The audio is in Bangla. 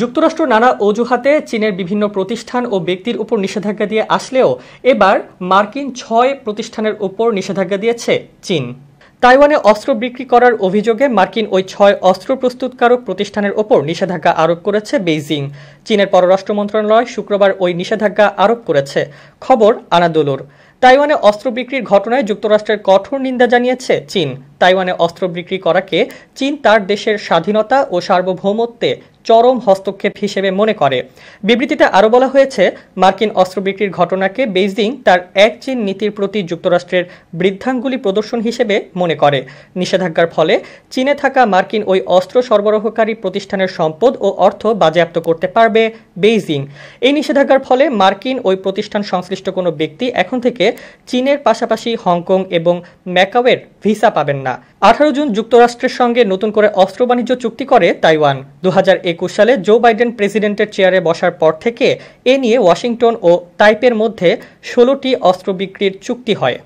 যুক্তরাষ্ট্র নানা অজুহাতে চীনের বিভিন্ন প্রতিষ্ঠান ও ব্যক্তির উপর নিষেধাজ্ঞা দিয়ে আসলেও এবার মার্কিন ছয় প্রতিষ্ঠানের উপর নিষেধাজ্ঞা দিয়েছে চীন তাইওয়ানে অস্ত্র বিক্রি করার অভিযোগে মার্কিন ওই ছয় অস্ত্র প্রস্তুতকারক প্রতিষ্ঠানের ওপর নিষেধাজ্ঞা আরোপ করেছে বেইজিং চীনের পররাষ্ট্র মন্ত্রণালয় শুক্রবার ওই নিষেধাজ্ঞা আরোপ করেছে খবর আনাদোলোর তাইওয়ানে অস্ত্র বিক্রির ঘটনায় যুক্তরাষ্ট্রের কঠোর নিন্দা জানিয়েছে চীন তাইওয়ানে অস্ত্র বিক্রি করাকে চীন তার দেশের স্বাধীনতা ও সার্বভৌমত্বে চরম হস্তক্ষেপ হিসেবে মনে করে বিবৃতিতে আরও বলা হয়েছে মার্কিন অস্ত্র বিক্রির ঘটনাকে বেইজিং তার এক চীন নীতির প্রতি যুক্তরাষ্ট্রের বৃদ্ধাঙ্গুলি প্রদর্শন হিসেবে মনে করে নিষেধাজ্ঞার ফলে চীনে থাকা মার্কিন ওই অস্ত্র সরবরাহকারী প্রতিষ্ঠানের সম্পদ ও অর্থ বাজেয়াপ্ত করতে পারবে বেইজিং এই নিষেধাজ্ঞার ফলে মার্কিন ওই প্রতিষ্ঠান সংশ্লিষ্ট কোনো ব্যক্তি এখন থেকে চীনের পাশাপাশি হংকং এবং ম্যাকাওয়ের ভিসা পাবেন না আঠারো জুন যুক্তরাষ্ট্রের সঙ্গে নতুন করে অস্ত্র বাণিজ্য চুক্তি করে তাইওয়ান দু সালে জো বাইডেন প্রেসিডেন্টের চেয়ারে বসার পর থেকে এ নিয়ে ওয়াশিংটন ও তাইপের মধ্যে ষোলোটি অস্ত্র বিক্রির চুক্তি হয়